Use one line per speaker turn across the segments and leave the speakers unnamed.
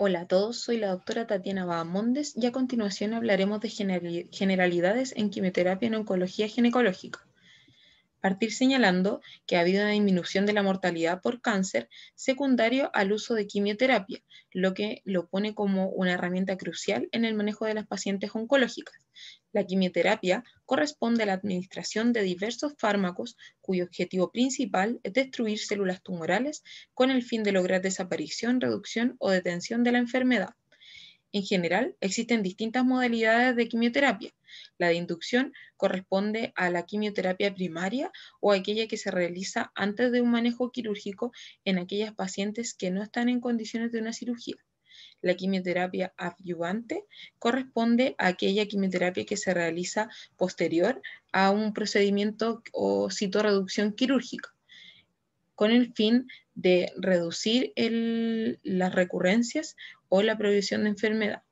Hola a todos, soy la doctora Tatiana Bahamondes y a continuación hablaremos de generalidades en quimioterapia en oncología ginecológica partir señalando que ha habido una disminución de la mortalidad por cáncer secundario al uso de quimioterapia, lo que lo pone como una herramienta crucial en el manejo de las pacientes oncológicas. La quimioterapia corresponde a la administración de diversos fármacos cuyo objetivo principal es destruir células tumorales con el fin de lograr desaparición, reducción o detención de la enfermedad. En general, existen distintas modalidades de quimioterapia. La de inducción corresponde a la quimioterapia primaria o aquella que se realiza antes de un manejo quirúrgico en aquellas pacientes que no están en condiciones de una cirugía. La quimioterapia adyuvante corresponde a aquella quimioterapia que se realiza posterior a un procedimiento o citorreducción quirúrgica con el fin de reducir las recurrencias o la progresión de enfermedad.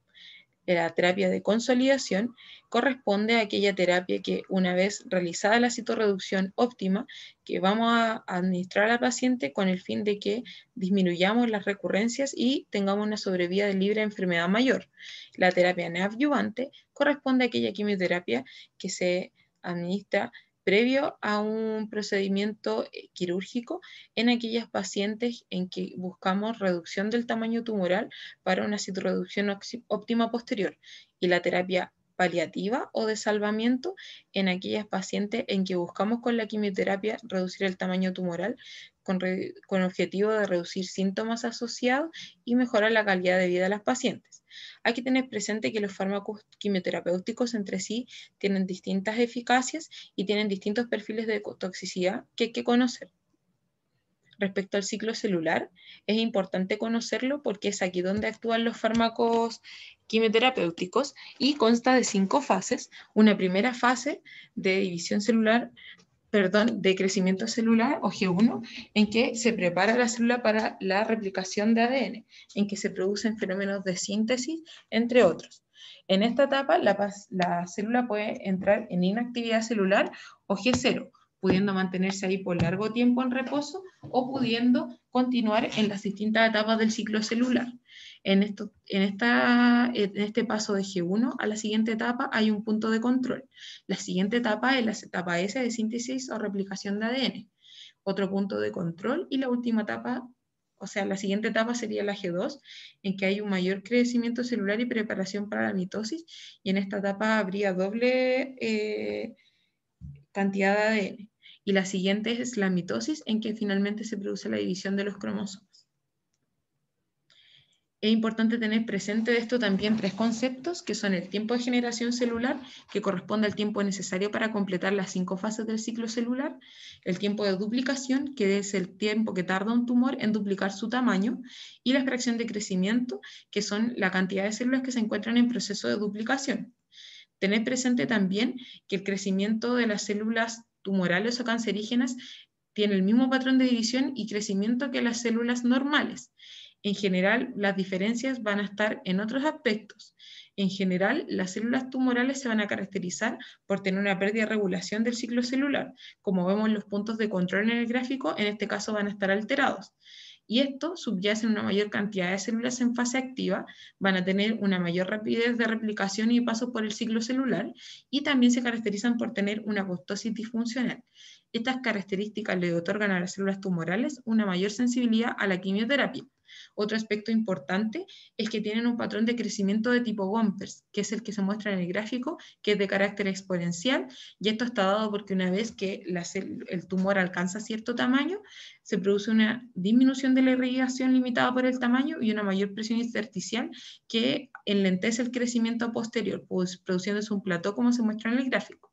La terapia de consolidación corresponde a aquella terapia que una vez realizada la citorreducción óptima, que vamos a administrar al paciente con el fin de que disminuyamos las recurrencias y tengamos una sobrevida de libre enfermedad mayor. La terapia neoadyuvante corresponde a aquella quimioterapia que se administra previo a un procedimiento eh, quirúrgico en aquellas pacientes en que buscamos reducción del tamaño tumoral para una reducción óptima posterior. Y la terapia paliativa o de salvamiento en aquellas pacientes en que buscamos con la quimioterapia reducir el tamaño tumoral con, objetivo de reducir síntomas asociados y mejorar la calidad de vida de las pacientes. Hay que tener presente que los fármacos quimioterapéuticos entre sí tienen distintas eficacias y tienen distintos perfiles de toxicidad que hay que conocer respecto al ciclo celular. Es importante conocerlo porque es aquí donde actúan los fármacos quimioterapéuticos y consta de cinco fases. Una primera fase de división celular, perdón, de crecimiento celular o G1, en que se prepara la célula para la replicación de ADN, en que se producen fenómenos de síntesis, entre otros. En esta etapa, la, la célula puede entrar en inactividad celular o G0, pudiendo mantenerse ahí por largo tiempo en reposo o pudiendo continuar en las distintas etapas del ciclo celular. En, esto, en, esta, en este paso de G1 a la siguiente etapa hay un punto de control. La siguiente etapa es la etapa S de síntesis o replicación de ADN. Otro punto de control y la última etapa o sea, la siguiente etapa sería la G2, en que hay un mayor crecimiento celular y preparación para la mitosis, y en esta etapa habría doble eh, cantidad de ADN, y la siguiente es la mitosis, en que finalmente se produce la división de los cromosomas. Es importante tener presente de esto también tres conceptos, que son el tiempo de generación celular, que corresponde al tiempo necesario para completar las cinco fases del ciclo celular, el tiempo de duplicación, que es el tiempo que tarda un tumor en duplicar su tamaño, y la fracción de crecimiento, que son la cantidad de células que se encuentran en proceso de duplicación. Tener presente también que el crecimiento de las células tumorales o cancerígenas tiene el mismo patrón de división y crecimiento que las células normales. En general, las diferencias van a estar en otros aspectos. En general, las células tumorales se van a caracterizar por tener una pérdida de regulación del ciclo celular. Como vemos, los puntos de control en el gráfico en este caso van a estar alterados y esto subyace en una mayor cantidad de células en fase activa, van a tener una mayor rapidez de replicación y paso por el ciclo celular y también se caracterizan por tener una apoptosis disfuncional. Estas características le otorgan a las células tumorales una mayor sensibilidad a la quimioterapia otro aspecto importante es que tienen un patrón de crecimiento de tipo Wampers, que es el que se muestra en el gráfico, que es de carácter exponencial, y esto está dado porque una vez que el tumor alcanza cierto tamaño, se produce una disminución de la irrigación limitada por el tamaño y una mayor presión intersticial que enlentece el crecimiento posterior, pues, produciéndose un plató como se muestra en el gráfico.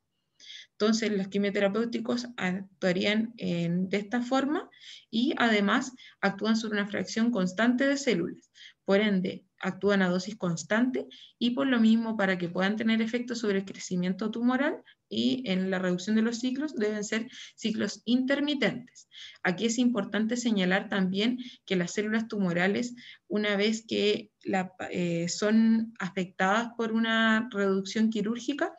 Entonces, los quimioterapéuticos actuarían de esta forma y además actúan sobre una fracción constante de células. Por ende, actúan a dosis constante y por lo mismo, para que puedan tener efecto sobre el crecimiento tumoral y en la reducción de los ciclos, deben ser ciclos intermitentes. Aquí es importante señalar también que las células tumorales, una vez que la, eh, son afectadas por una reducción quirúrgica,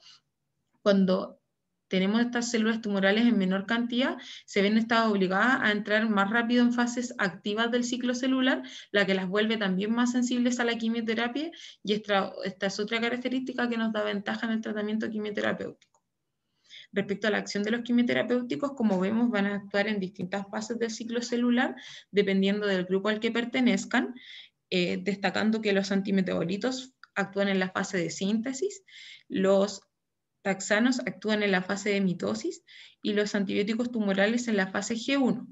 cuando tenemos estas células tumorales en menor cantidad, se ven estas obligadas a entrar más rápido en fases activas del ciclo celular, la que las vuelve también más sensibles a la quimioterapia y esta, es otra característica que nos da ventaja en el tratamiento quimioterapéutico. Respecto a la acción de los quimioterapéuticos, como vemos, van a actuar en distintas fases del ciclo celular, dependiendo del grupo al que pertenezcan, eh, destacando que los antimetabolitos actúan en la fase de síntesis, los taxanos actúan en la fase de mitosis y los antibióticos tumorales en la fase G1.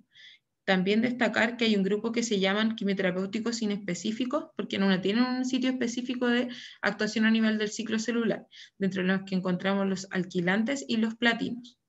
También destacar que hay un grupo que se llaman quimioterapéuticos inespecíficos, porque no tienen un sitio específico de actuación a nivel del ciclo celular, dentro de los que encontramos los alquilantes y los platinos.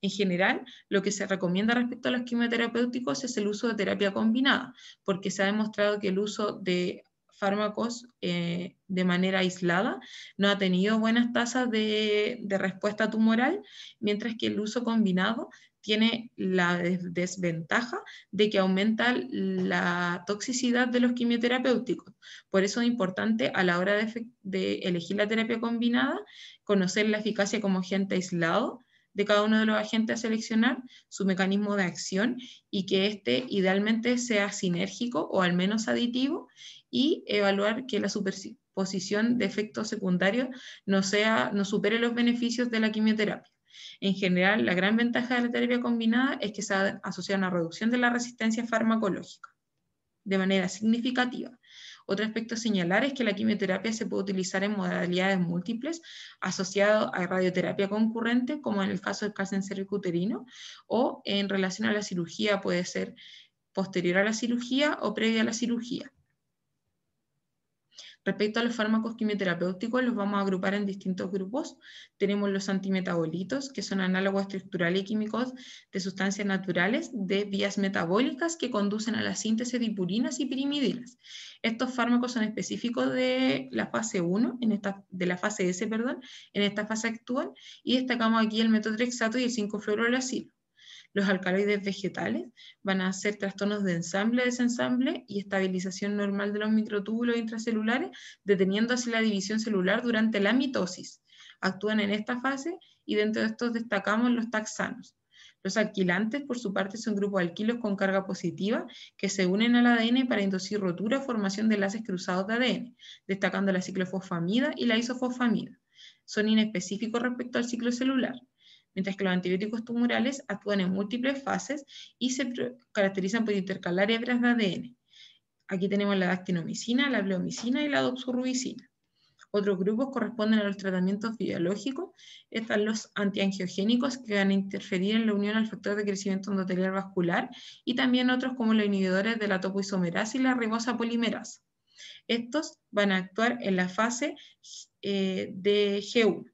En general, lo que se recomienda respecto a los quimioterapéuticos es el uso de terapia combinada, porque se ha demostrado que el uso de fármacos eh, de manera aislada no ha tenido buenas tasas de, respuesta tumoral, mientras que el uso combinado tiene la desventaja de que aumenta la toxicidad de los quimioterapéuticos. Por eso es importante a la hora de, elegir la terapia combinada conocer la eficacia como agente aislado de cada uno de los agentes a seleccionar, su mecanismo de acción y que éste idealmente sea sinérgico o al menos aditivo y evaluar que la superposición de efectos secundarios no, sea, no supere los beneficios de la quimioterapia. En general, la gran ventaja de la terapia combinada es que se asocia a una reducción de la resistencia farmacológica de manera significativa. Otro aspecto a señalar es que la quimioterapia se puede utilizar en modalidades múltiples, asociado a radioterapia concurrente, como en el caso del cáncer cervicuterino, o en relación a la cirugía, puede ser posterior a la cirugía o previa a la cirugía. Respecto a los fármacos quimioterapéuticos, los vamos a agrupar en distintos grupos. Tenemos los antimetabolitos, que son análogos estructurales y químicos de sustancias naturales de vías metabólicas que conducen a la síntesis de purinas y pirimidinas. Estos fármacos son específicos de la fase 1, en esta, de la fase S, perdón, en esta fase actual y destacamos aquí el metotrexato y el 5-fluorolacino. Los alcaloides vegetales van a hacer trastornos de ensamble, desensamble y estabilización normal de los microtúbulos intracelulares, deteniendo así la división celular durante la mitosis. Actúan en esta fase y dentro de estos destacamos los taxanos. Los alquilantes, por su parte, son grupos alquilos con carga positiva que se unen al ADN para inducir rotura o formación de enlaces cruzados de ADN, destacando la ciclofosfamida y la isofosfamida. Son inespecíficos respecto al ciclo celular mientras que los antibióticos tumorales actúan en múltiples fases y se caracterizan por intercalar hebras de ADN. Aquí tenemos la dactinomicina, la bleomicina y la doxorubicina. Otros grupos corresponden a los tratamientos biológicos. Están los antiangiogénicos que van a interferir en la unión al factor de crecimiento endotelial vascular y también otros como los inhibidores de la topoisomerasa y la ribosa polimerasa. Estos van a actuar en la fase eh, de G1.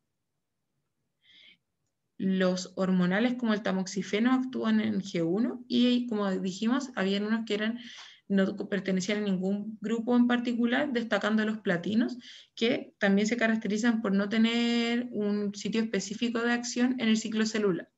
Los hormonales como el tamoxifeno actúan en G1 y como dijimos, había unos que eran no pertenecían a ningún grupo en particular, destacando los platinos, que también se caracterizan por no tener un sitio específico de acción en el ciclo celular.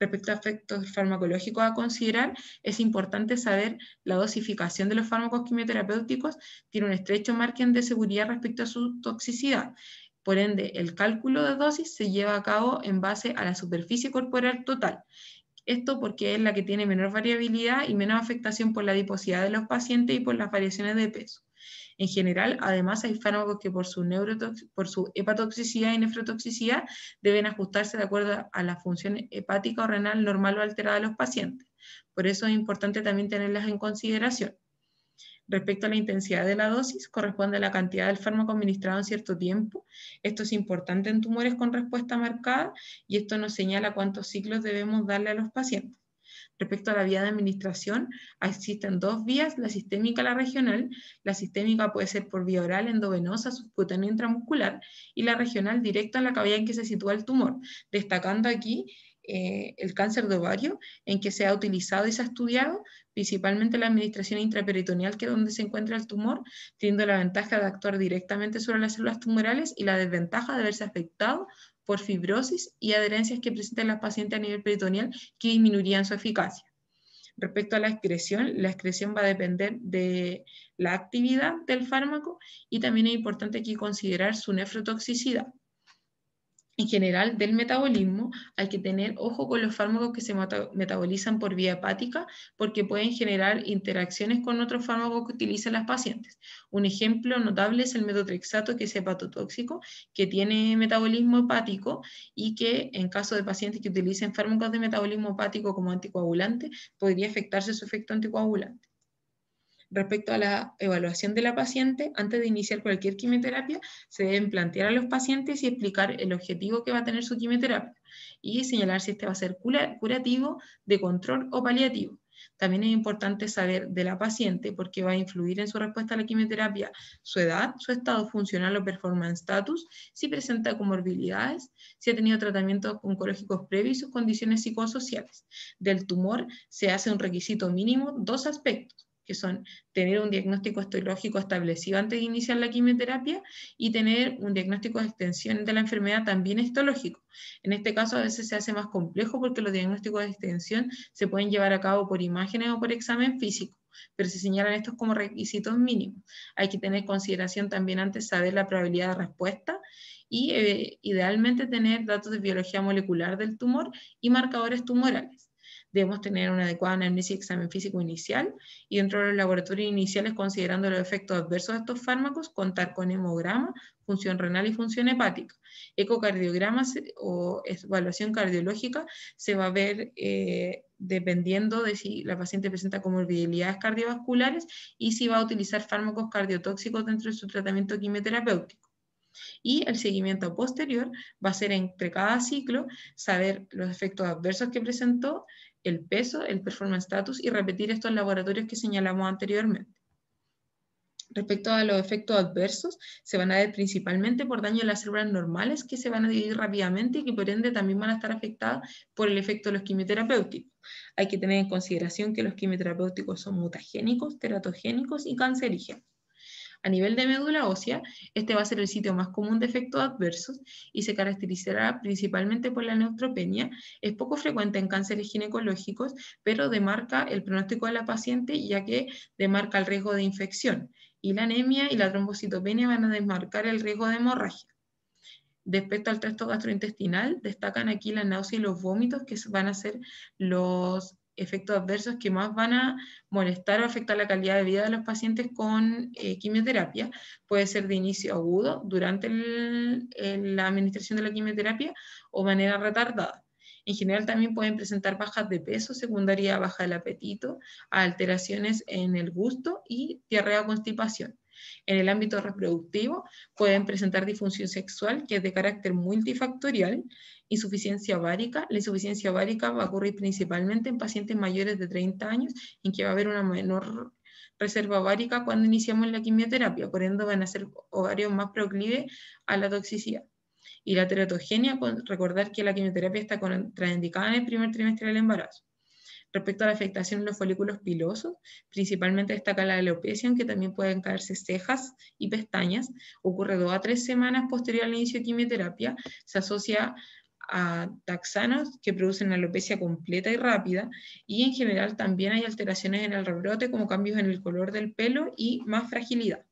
Respecto a efectos farmacológicos a considerar, es importante saber la dosificación de los fármacos quimioterapéuticos tiene un estrecho margen de seguridad respecto a su toxicidad. Por ende, el cálculo de dosis se lleva a cabo en base a la superficie corporal total. Esto porque es la que tiene menor variabilidad y menos afectación por la adiposidad de los pacientes y por las variaciones de peso. En general, además, hay fármacos que por su, por su hepatotoxicidad y nefrotoxicidad deben ajustarse de acuerdo a la función hepática o renal normal o alterada de los pacientes. Por eso es importante también tenerlas en consideración. Respecto a la intensidad de la dosis, corresponde a la cantidad del fármaco administrado en cierto tiempo. Esto es importante en tumores con respuesta marcada y esto nos señala cuántos ciclos debemos darle a los pacientes. Respecto a la vía de administración, existen dos vías, la sistémica y la regional. La sistémica puede ser por vía oral, endovenosa, subcutánea intramuscular y la regional directa a la cavidad en que se sitúa el tumor, destacando aquí eh, el cáncer de ovario, en que se ha utilizado y se ha estudiado principalmente la administración intraperitoneal, que es donde se encuentra el tumor, teniendo la ventaja de actuar directamente sobre las células tumorales y la desventaja de verse afectado por fibrosis y adherencias que presentan las pacientes a nivel peritoneal que disminuirían su eficacia. Respecto a la excreción, la excreción va a depender de la actividad del fármaco y también es importante aquí considerar su nefrotoxicidad en general del metabolismo, hay que tener ojo con los fármacos que se metabolizan por vía hepática porque pueden generar interacciones con otros fármacos que utilizan las pacientes. Un ejemplo notable es el metotrexato, que es hepatotóxico, que tiene metabolismo hepático y que en caso de pacientes que utilicen fármacos de metabolismo hepático como anticoagulante, podría afectarse su efecto anticoagulante respecto a la evaluación de la paciente, antes de iniciar cualquier quimioterapia, se deben plantear a los pacientes y explicar el objetivo que va a tener su quimioterapia y señalar si este va a ser curativo, de control o paliativo. También es importante saber de la paciente porque va a influir en su respuesta a la quimioterapia su edad, su estado funcional o performance status, si presenta comorbilidades, si ha tenido tratamientos oncológicos previos y sus condiciones psicosociales. Del tumor se hace un requisito mínimo dos aspectos que son tener un diagnóstico histológico establecido antes de iniciar la quimioterapia y tener un diagnóstico de extensión de la enfermedad también histológico. En este caso a veces se hace más complejo porque los diagnósticos de extensión se pueden llevar a cabo por imágenes o por examen físico pero se señalan estos como requisitos mínimos. Hay que tener consideración también antes saber la probabilidad de respuesta y eh, idealmente tener datos de biología molecular del tumor y marcadores tumorales debemos tener una adecuada anamnesis y examen físico inicial y dentro de los laboratorios iniciales, considerando los efectos adversos de estos fármacos, contar con hemograma, función renal y función hepática. Ecocardiograma o evaluación cardiológica se va a ver eh, dependiendo de si la paciente presenta comorbilidades cardiovasculares y si va a utilizar fármacos cardiotóxicos dentro de su tratamiento quimioterapéutico. Y el seguimiento posterior va a ser entre cada ciclo, saber los efectos adversos que presentó, el peso, el performance status y repetir estos laboratorios que señalamos anteriormente. Respecto a los efectos adversos, se van a ver principalmente por daño a las células normales que se van a dividir rápidamente y que por ende también van a estar afectadas por el efecto de los quimioterapéuticos. Hay que tener en consideración que los quimioterapéuticos son mutagénicos, teratogénicos y cancerígenos. A nivel de médula ósea, este va a ser el sitio más común de efectos adversos y se caracterizará principalmente por la neutropenia. Es poco frecuente en cánceres ginecológicos, pero demarca el pronóstico de la paciente ya que demarca el riesgo de infección. Y la anemia y la trombocitopenia van a desmarcar el riesgo de hemorragia. Respecto al tracto gastrointestinal, destacan aquí la náusea y los vómitos, que van a ser los efectos adversos que más van a molestar o afectar la calidad de vida de los pacientes con eh, quimioterapia. Puede ser de inicio agudo durante la administración de la quimioterapia o manera retardada. En general también pueden presentar bajas de peso, secundaria baja del apetito, alteraciones en el gusto y diarrea o constipación. En el ámbito reproductivo pueden presentar disfunción sexual que es de carácter multifactorial, insuficiencia ovárica. La insuficiencia ovárica va a ocurrir principalmente en pacientes mayores de 30 años en que va a haber una menor reserva ovárica cuando iniciamos la quimioterapia, por ende van a ser ovarios más proclives a la toxicidad. Y la teratogenia, pues, recordar que la quimioterapia está contraindicada en el primer trimestre del embarazo. Respecto a la afectación en los folículos pilosos, principalmente destaca la alopecia, aunque también pueden caerse cejas y pestañas. Ocurre dos a tres semanas posterior al inicio de quimioterapia. Se asocia a taxanos que producen alopecia completa y rápida y en general también hay alteraciones en el rebrote como cambios en el color del pelo y más fragilidad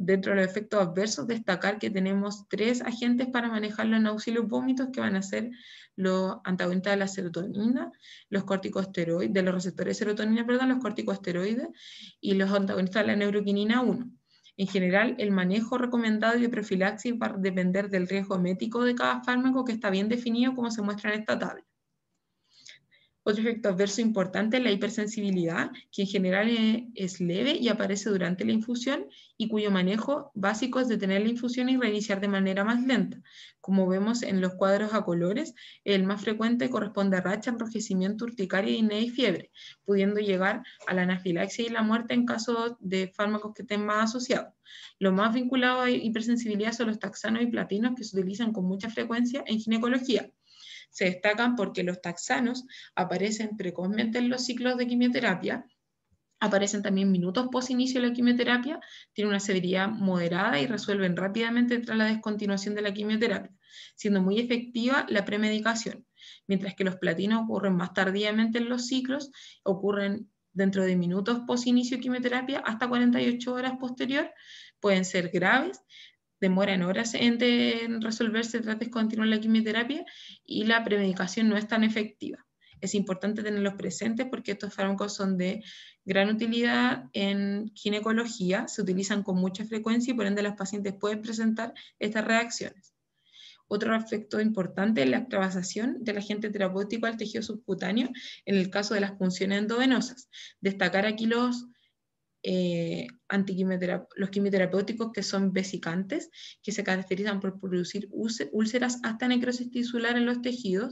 dentro de los efectos adversos, destacar que tenemos tres agentes para manejar los los vómitos, que van a ser los antagonistas de la serotonina, los corticosteroides, de los receptores de serotonina, perdón, los corticosteroides, y los antagonistas de la neuroquinina 1. En general, el manejo recomendado y de profilaxis va a depender del riesgo mético de cada fármaco que está bien definido como se muestra en esta tabla. Otro efecto adverso importante es la hipersensibilidad, que en general eh, es leve y aparece durante la infusión y cuyo manejo básico es detener la infusión y reiniciar de manera más lenta. Como vemos en los cuadros a colores, el más frecuente corresponde a racha, enrojecimiento, urticaria, y fiebre, pudiendo llegar a la anafilaxia y la muerte en caso de fármacos que estén más asociados. Lo más vinculado a hipersensibilidad son los taxanos y platinos que se utilizan con mucha frecuencia en ginecología se destacan porque los taxanos aparecen precozmente en los ciclos de quimioterapia, aparecen también minutos post inicio de la quimioterapia, tienen una severidad moderada y resuelven rápidamente tras la descontinuación de la quimioterapia, siendo muy efectiva la premedicación, mientras que los platinos ocurren más tardíamente en los ciclos, ocurren dentro de minutos post inicio de quimioterapia hasta 48 horas posterior, pueden ser graves, demoran horas en, de, en resolverse tras descontinuar la quimioterapia y la premedicación no es tan efectiva. Es importante tenerlos presentes porque estos fármacos son de gran utilidad en ginecología, se utilizan con mucha frecuencia y por ende los pacientes pueden presentar estas reacciones. Otro aspecto importante es la extravasación del agente terapéutico al tejido subcutáneo en el caso de las funciones endovenosas. Destacar aquí los eh, los quimioterapéuticos que son vesicantes, que se caracterizan por producir úlceras hasta necrosis tisular en los tejidos,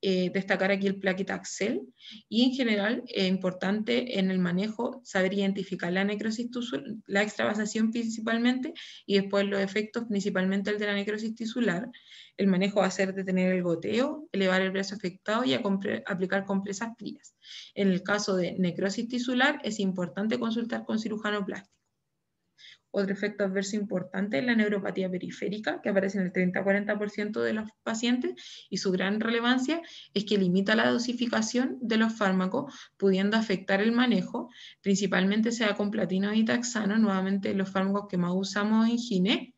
eh, destacar aquí el plaquetaxel y en general es importante en el manejo saber identificar la necrosis tisular, la extravasación principalmente y después los efectos principalmente el de la necrosis tisular. El manejo va a ser detener el goteo, elevar el brazo afectado y aplicar compresas frías. En el caso de necrosis tisular es importante consultar con cirujano plástico. Otro efecto adverso importante es la neuropatía periférica, que aparece en el 30-40% de los pacientes, y su gran relevancia es que limita la dosificación de los fármacos, pudiendo afectar el manejo, principalmente sea con platino y taxano, nuevamente los fármacos que más usamos en GINE,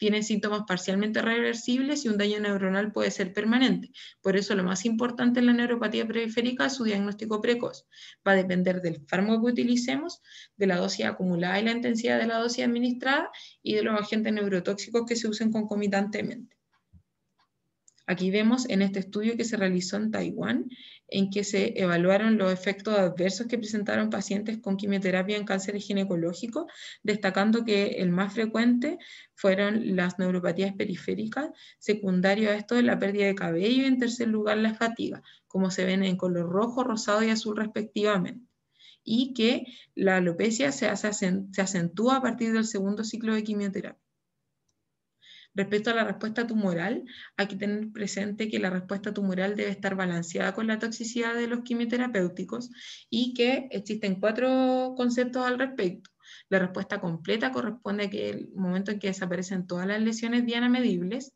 tienen síntomas parcialmente reversibles y un daño neuronal puede ser permanente. Por eso lo más importante en la neuropatía periférica es su diagnóstico precoz. Va a depender del fármaco que utilicemos, de la dosis acumulada y la intensidad de la dosis administrada y de los agentes neurotóxicos que se usen concomitantemente. Aquí vemos en este estudio que se realizó en Taiwán en que se evaluaron los efectos adversos que presentaron pacientes con quimioterapia en cáncer ginecológico, destacando que el más frecuente fueron las neuropatías periféricas, secundario a esto la pérdida de cabello y en tercer lugar la fatiga, como se ven en color rojo, rosado y azul respectivamente y que la alopecia se acentúa a partir del segundo ciclo de quimioterapia. Respecto a la respuesta tumoral, hay que tener presente que la respuesta tumoral debe estar balanceada con la toxicidad de los quimioterapéuticos y que existen cuatro conceptos al respecto. La respuesta completa corresponde al que el momento en que desaparecen todas las lesiones diana medibles.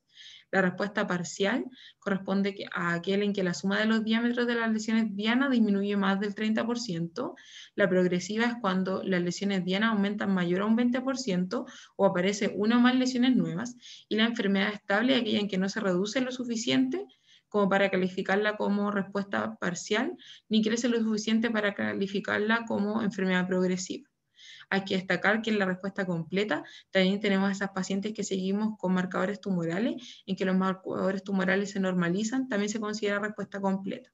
La respuesta parcial corresponde a aquel en que la suma de los diámetros de las lesiones dianas disminuye más del 30%. La progresiva es cuando las lesiones dianas aumentan mayor a un 20% o aparece una o más lesiones nuevas. Y la enfermedad estable es aquella en que no se reduce lo suficiente como para calificarla como respuesta parcial, ni crece lo suficiente para calificarla como enfermedad progresiva. Hay que destacar que en la respuesta completa también tenemos a esas pacientes que seguimos con marcadores tumorales, en que los marcadores tumorales se normalizan, también se considera respuesta completa.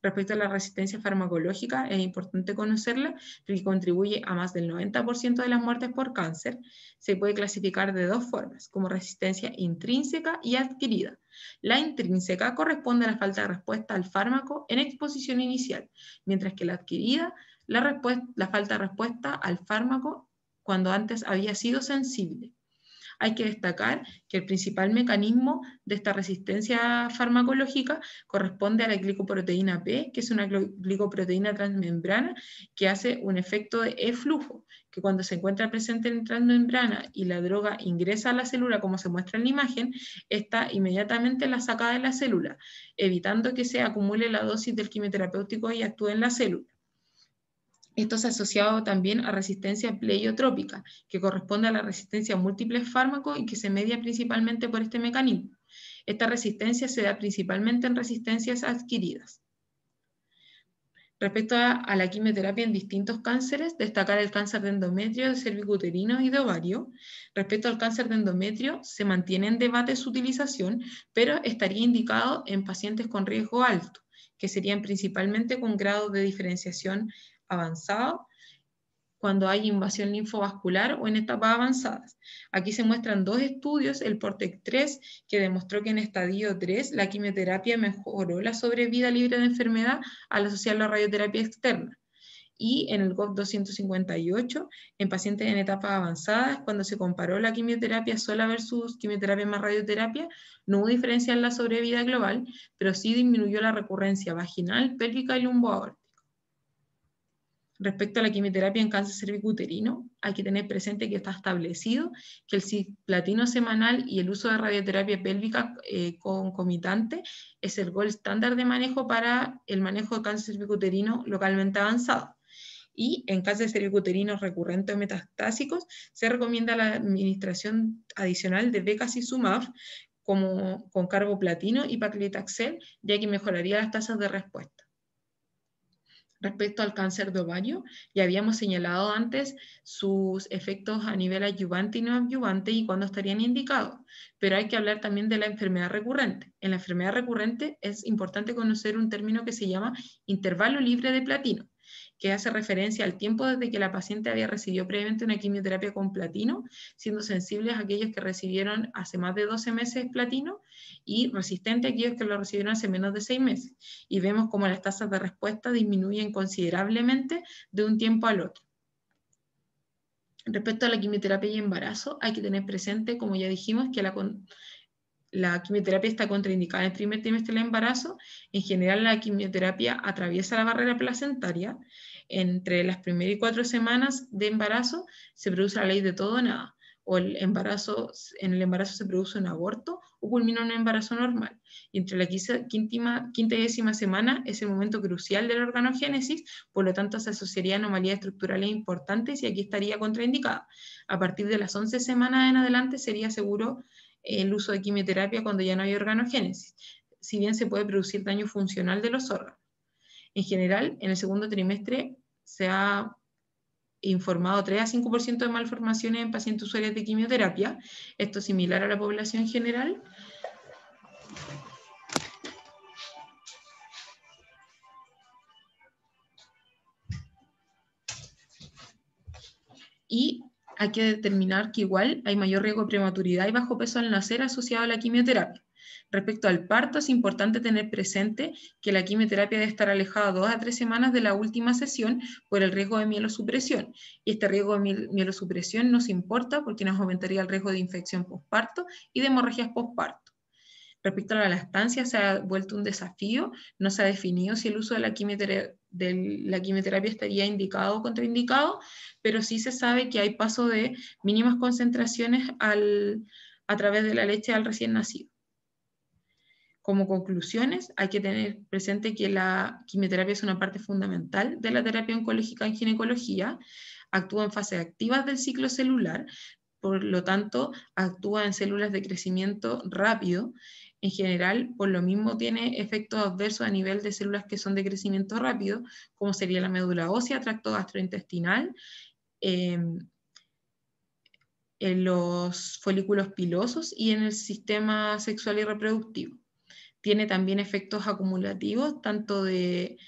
Respecto a la resistencia farmacológica, es importante conocerla, porque contribuye a más del 90% de las muertes por cáncer. Se puede clasificar de dos formas, como resistencia intrínseca y adquirida. La intrínseca corresponde a la falta de respuesta al fármaco en exposición inicial, mientras que la adquirida la, falta de respuesta al fármaco cuando antes había sido sensible. Hay que destacar que el principal mecanismo de esta resistencia farmacológica corresponde a la glicoproteína P, que es una glicoproteína transmembrana que hace un efecto de e-flujo, que cuando se encuentra presente en la transmembrana y la droga ingresa a la célula, como se muestra en la imagen, está inmediatamente la sacada de la célula, evitando que se acumule la dosis del quimioterapéutico y actúe en la célula. Esto es asociado también a resistencia pleiotrópica, que corresponde a la resistencia a múltiples fármacos y que se media principalmente por este mecanismo. Esta resistencia se da principalmente en resistencias adquiridas. Respecto a, la quimioterapia en distintos cánceres, destacar el cáncer de endometrio, de cervicuterino y de ovario. Respecto al cáncer de endometrio, se mantiene en debate su utilización, pero estaría indicado en pacientes con riesgo alto, que serían principalmente con grado de diferenciación avanzado, cuando hay invasión linfovascular o en etapas avanzadas. Aquí se muestran dos estudios, el PORTEC 3, que demostró que en estadio 3 la quimioterapia mejoró la sobrevida libre de enfermedad al asociar la radioterapia externa. Y en el GOV 258, en pacientes en etapas avanzadas, cuando se comparó la quimioterapia sola versus quimioterapia más radioterapia, no hubo diferencia en la sobrevida global, pero sí disminuyó la recurrencia vaginal, pélvica y lumboaorte. Respecto a la quimioterapia en cáncer cervicuterino, hay que tener presente que está establecido que el cisplatino semanal y el uso de radioterapia pélvica eh, concomitante es el gol estándar de manejo para el manejo de cáncer cervicuterino localmente avanzado. Y en cáncer cervicuterino recurrente o metastásicos, se recomienda la administración adicional de becas y sumab como, con carboplatino y paclitaxel, ya que mejoraría las tasas de respuesta respecto al cáncer de ovario. Ya habíamos señalado antes sus efectos a nivel adyuvante y no adyuvante y cuándo estarían indicados. Pero hay que hablar también de la enfermedad recurrente. En la enfermedad recurrente es importante conocer un término que se llama intervalo libre de platino que hace referencia al tiempo desde que la paciente había recibido previamente una quimioterapia con platino, siendo sensibles a aquellos que recibieron hace más de 12 meses platino y resistentes a aquellos que lo recibieron hace menos de 6 meses. Y vemos como las tasas de respuesta disminuyen considerablemente de un tiempo al otro. Respecto a la quimioterapia y embarazo, hay que tener presente, como ya dijimos, que la, la quimioterapia está contraindicada en el primer trimestre del embarazo. En general, la quimioterapia atraviesa la barrera placentaria. Entre las primeras y cuatro semanas de embarazo se produce la ley de todo o nada. O el embarazo, en el embarazo se produce un aborto o culmina un embarazo normal. Y entre la quinta, y décima semana es el momento crucial del la organogénesis, por lo tanto se asociaría a anomalías estructurales importantes y aquí estaría contraindicada. A partir de las once semanas en adelante sería seguro el uso de quimioterapia cuando ya no hay organogénesis, si bien se puede producir daño funcional de los órganos. En general, en el segundo trimestre se ha informado 3 a 5% de malformaciones en pacientes usuarios de quimioterapia, esto es similar a la población general. Y hay que determinar que igual hay mayor riesgo de prematuridad y bajo peso al nacer asociado a la quimioterapia. Respecto al parto, es importante tener presente que la quimioterapia debe estar alejada dos a tres semanas de la última sesión por el riesgo de mielosupresión. Y este riesgo de mielosupresión nos importa porque nos aumentaría el riesgo de infección postparto y de hemorragias postparto. Respecto a la lactancia, se ha vuelto un desafío. No se ha definido si el uso de la quimioterapia de la quimioterapia estaría indicado o contraindicado, pero sí se sabe que hay paso de mínimas concentraciones a través de la leche al recién nacido. Como conclusiones, hay que tener presente que la quimioterapia es una parte fundamental de la terapia oncológica en ginecología, actúa en fases activas del ciclo celular, por lo tanto, actúa en células de crecimiento rápido en general, por lo mismo, tiene efectos adversos a nivel de células que son de crecimiento rápido, como sería la médula ósea, tracto gastrointestinal, em, en los folículos pilosos y en el sistema sexual y reproductivo. Tiene también efectos acumulativos, tanto de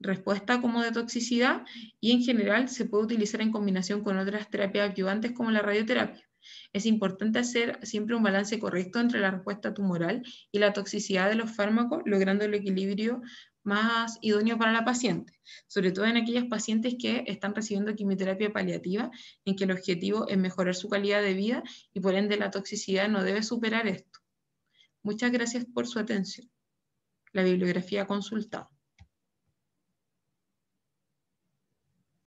respuesta como de toxicidad, y en general se puede utilizar en combinación con otras terapias ayudantes como la radioterapia. Es importante hacer siempre un balance correcto entre la respuesta tumoral y la toxicidad de los fármacos, logrando el equilibrio más idóneo para la paciente, sobre todo en aquellas pacientes que están recibiendo quimioterapia paliativa, en que el objetivo es mejorar su calidad de vida y por ende la toxicidad no debe superar esto. Muchas gracias por su atención. La bibliografía consultada.